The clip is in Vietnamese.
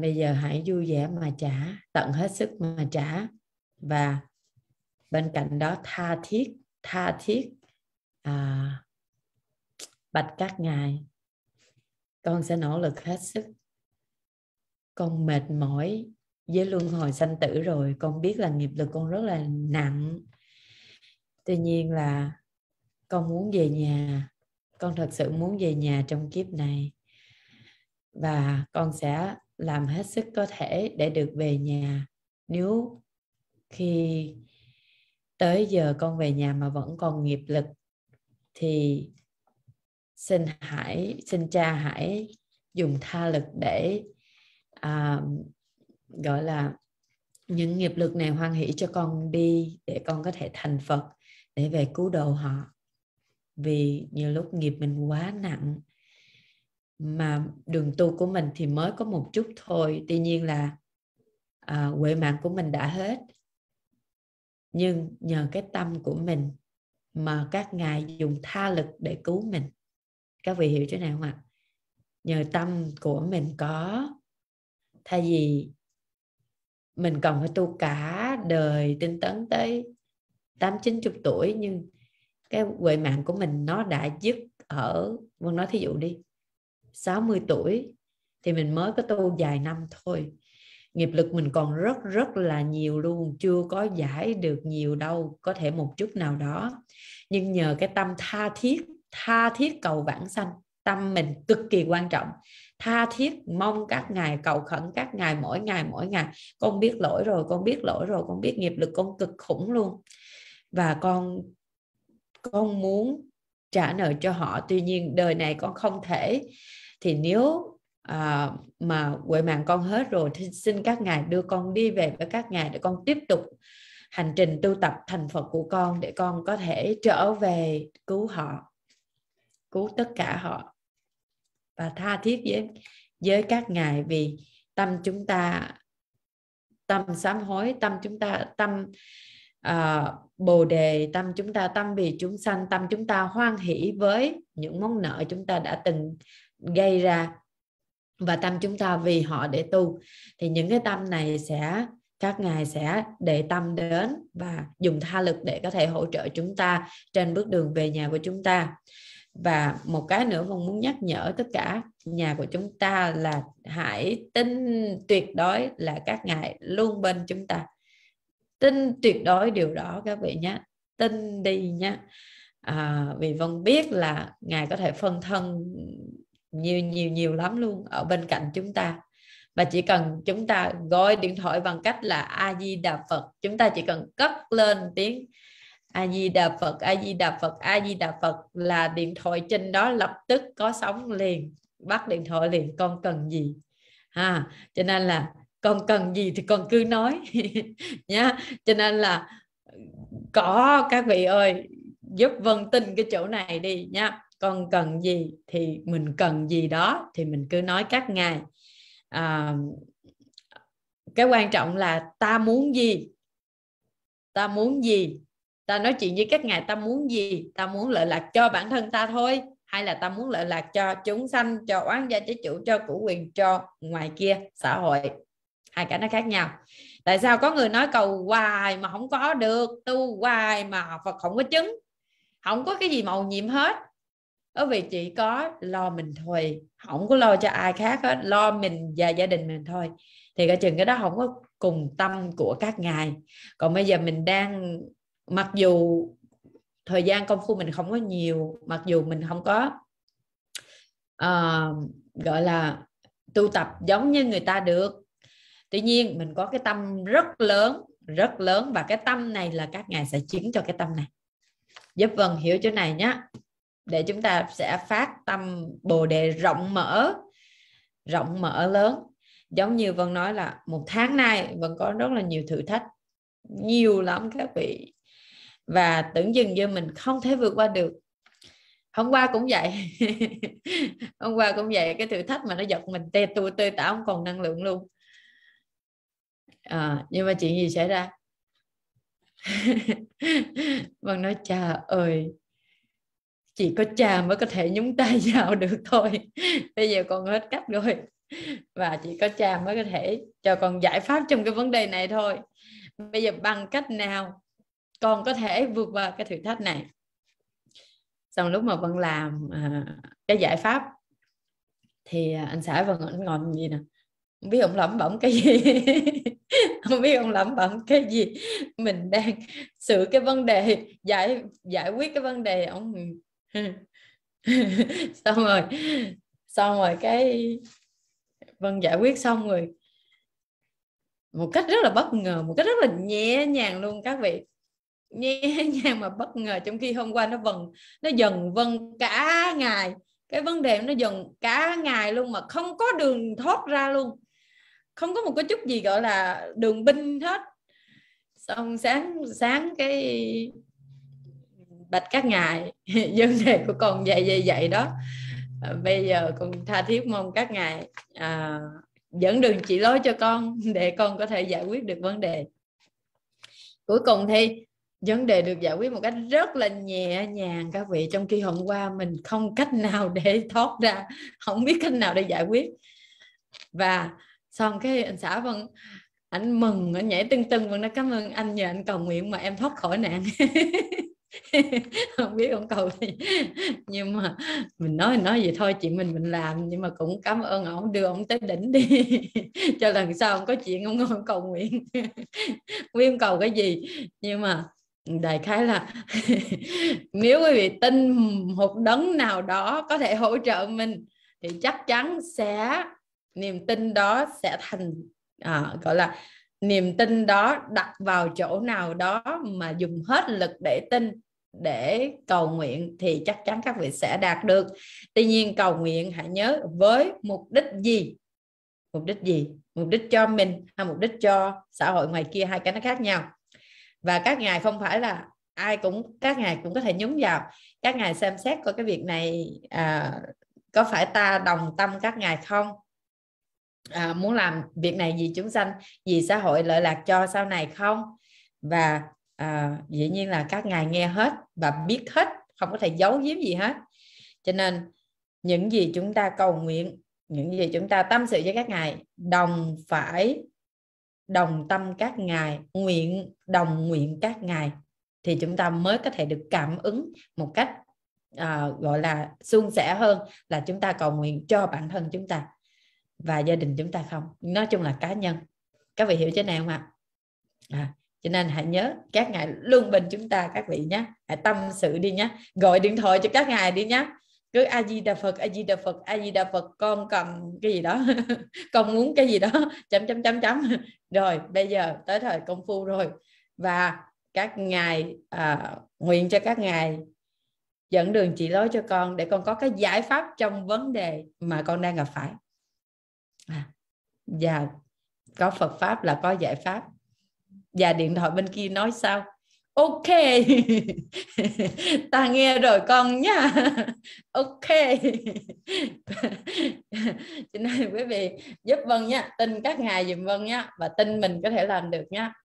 bây giờ hãy vui vẻ mà trả tận hết sức mà trả và bên cạnh đó tha thiết tha thiết à, bạch các ngài con sẽ nỗ lực hết sức con mệt mỏi với luân hồi sanh tử rồi con biết là nghiệp lực con rất là nặng tuy nhiên là con muốn về nhà con thật sự muốn về nhà trong kiếp này và con sẽ làm hết sức có thể để được về nhà nếu khi tới giờ con về nhà mà vẫn còn nghiệp lực thì xin hãy xin cha hãy dùng tha lực để à, gọi là những nghiệp lực này hoan hỷ cho con đi để con có thể thành phật để về cứu độ họ vì nhiều lúc nghiệp mình quá nặng mà đường tu của mình thì mới có một chút thôi tuy nhiên là à, huệ mạng của mình đã hết nhưng nhờ cái tâm của mình mà các ngài dùng tha lực để cứu mình các vị hiểu chỗ này không ạ nhờ tâm của mình có thay vì mình còn phải tu cả đời tinh tấn tới tám chín chục tuổi nhưng cái huệ mạng của mình nó đã dứt ở vân nói thí dụ đi 60 tuổi thì mình mới có tu dài năm thôi nghiệp lực mình còn rất rất là nhiều luôn chưa có giải được nhiều đâu có thể một chút nào đó nhưng nhờ cái tâm tha thiết tha thiết cầu vãng sanh tâm mình cực kỳ quan trọng tha thiết mong các ngài cầu khẩn các ngài mỗi ngày mỗi ngày con biết lỗi rồi con biết lỗi rồi con biết nghiệp lực con cực khủng luôn và con con muốn trả nợ cho họ tuy nhiên đời này con không thể thì nếu à, mà quệ mạng con hết rồi thì xin các ngài đưa con đi về với các ngài để con tiếp tục hành trình tu tập thành Phật của con để con có thể trở về cứu họ cứu tất cả họ và tha thiết với với các ngài vì tâm chúng ta tâm sám hối tâm chúng ta tâm à, bồ đề tâm chúng ta tâm vì chúng sanh tâm chúng ta hoan hỷ với những món nợ chúng ta đã từng gây ra và tâm chúng ta vì họ để tu thì những cái tâm này sẽ các ngài sẽ để tâm đến và dùng tha lực để có thể hỗ trợ chúng ta trên bước đường về nhà của chúng ta và một cái nữa vân muốn nhắc nhở tất cả nhà của chúng ta là hãy tin tuyệt đối là các ngài luôn bên chúng ta tin tuyệt đối điều đó các vị nhé tin đi nhé à, vì vân biết là ngài có thể phân thân nhiều nhiều nhiều lắm luôn ở bên cạnh chúng ta và chỉ cần chúng ta gọi điện thoại bằng cách là a di đà phật chúng ta chỉ cần cất lên tiếng a di đà phật a di đà phật a di đà phật là điện thoại trên đó lập tức có sóng liền bắt điện thoại liền con cần gì ha cho nên là còn cần gì thì còn cứ nói nhá cho nên là có các vị ơi giúp vân tin cái chỗ này đi nhá con cần gì thì mình cần gì đó thì mình cứ nói các ngài à, cái quan trọng là ta muốn gì ta muốn gì ta nói chuyện với các ngài ta muốn gì ta muốn lợi lạc cho bản thân ta thôi hay là ta muốn lợi lạc cho chúng sanh cho oán gia chế chủ cho cửu quyền cho ngoài kia xã hội hai cái nó khác nhau tại sao có người nói cầu hoài mà không có được tu hoài mà Phật không có chứng không có cái gì màu nhiệm hết bởi vì chỉ có lo mình thôi không có lo cho ai khác hết lo mình và gia đình mình thôi thì cả chừng cái đó không có cùng tâm của các ngài còn bây giờ mình đang mặc dù thời gian công phu mình không có nhiều mặc dù mình không có uh, gọi là tu tập giống như người ta được tuy nhiên mình có cái tâm rất lớn rất lớn và cái tâm này là các ngài sẽ chứng cho cái tâm này giúp vân hiểu chỗ này nhé để chúng ta sẽ phát tâm bồ đề rộng mở rộng mở lớn giống như vân nói là một tháng nay vẫn có rất là nhiều thử thách nhiều lắm các vị và tưởng dừng như mình không thể vượt qua được hôm qua cũng vậy hôm qua cũng vậy cái thử thách mà nó giật mình tê tu tê tả không còn năng lượng luôn à, nhưng mà chuyện gì xảy ra vân nói cha ơi chỉ có cha mới có thể nhúng tay vào được thôi bây giờ con hết cách rồi và chỉ có cha mới có thể cho con giải pháp trong cái vấn đề này thôi bây giờ bằng cách nào con có thể vượt qua cái thử thách này xong lúc mà vân làm à, cái giải pháp thì à, anh xã vẫn anh ngồi gì nè không biết ông lẩm bẩm cái gì không biết ông lẩm bẩm cái gì mình đang xử cái vấn đề giải giải quyết cái vấn đề ông xong rồi xong rồi cái vân giải quyết xong rồi một cách rất là bất ngờ một cách rất là nhẹ nhàng luôn các vị nhẹ nhàng mà bất ngờ trong khi hôm qua nó vần nó dần vân cả ngày cái vấn đề nó dần cả ngày luôn mà không có đường thoát ra luôn không có một cái chút gì gọi là đường binh hết xong sáng sáng cái bạch các ngài vấn đề của con dạy dạy dạy đó à, bây giờ con tha thiết mong các ngài à, dẫn đường chỉ lối cho con để con có thể giải quyết được vấn đề cuối cùng thì vấn đề được giải quyết một cách rất là nhẹ nhàng các vị trong khi hôm qua mình không cách nào để thoát ra không biết cách nào để giải quyết và xong cái anh xã vẫn anh mừng anh nhảy tưng tưng vẫn nó cảm ơn anh nhờ anh cầu nguyện mà em thoát khỏi nạn không biết ông cầu gì. nhưng mà mình nói nói vậy thôi chị mình mình làm nhưng mà cũng cảm ơn ông đưa ông tới đỉnh đi cho lần sau không có chuyện ông ngồi cầu nguyện nguyên cầu cái gì nhưng mà đại khái là nếu quý vị tin một đấng nào đó có thể hỗ trợ mình thì chắc chắn sẽ niềm tin đó sẽ thành à, gọi là niềm tin đó đặt vào chỗ nào đó mà dùng hết lực để tin để cầu nguyện thì chắc chắn các vị sẽ đạt được tuy nhiên cầu nguyện hãy nhớ với mục đích gì mục đích gì mục đích cho mình hay mục đích cho xã hội ngoài kia hai cái nó khác nhau và các ngài không phải là ai cũng các ngài cũng có thể nhúng vào các ngài xem xét coi cái việc này à, có phải ta đồng tâm các ngài không à, muốn làm việc này vì chúng sanh vì xã hội lợi lạc cho sau này không và à, dĩ nhiên là các ngài nghe hết và biết hết không có thể giấu giếm gì hết cho nên những gì chúng ta cầu nguyện những gì chúng ta tâm sự với các ngài đồng phải đồng tâm các ngài nguyện đồng nguyện các ngài thì chúng ta mới có thể được cảm ứng một cách uh, gọi là suôn sẻ hơn là chúng ta cầu nguyện cho bản thân chúng ta và gia đình chúng ta không nói chung là cá nhân các vị hiểu thế nào không ạ à, cho nên hãy nhớ các ngài luôn bên chúng ta các vị nhé hãy tâm sự đi nhé gọi điện thoại cho các ngài đi nhé cứ a di đà phật a di đà phật a di đà phật con cần cái gì đó con muốn cái gì đó chấm chấm chấm chấm rồi bây giờ tới thời công phu rồi và các ngài à, nguyện cho các ngài dẫn đường chỉ lối cho con để con có cái giải pháp trong vấn đề mà con đang gặp phải à, dạ có Phật pháp là có giải pháp và dạ, điện thoại bên kia nói sao ok ta nghe rồi con nha ok cho nên quý vị giúp vân nha tin các ngài dùm vân nha và tin mình có thể làm được nha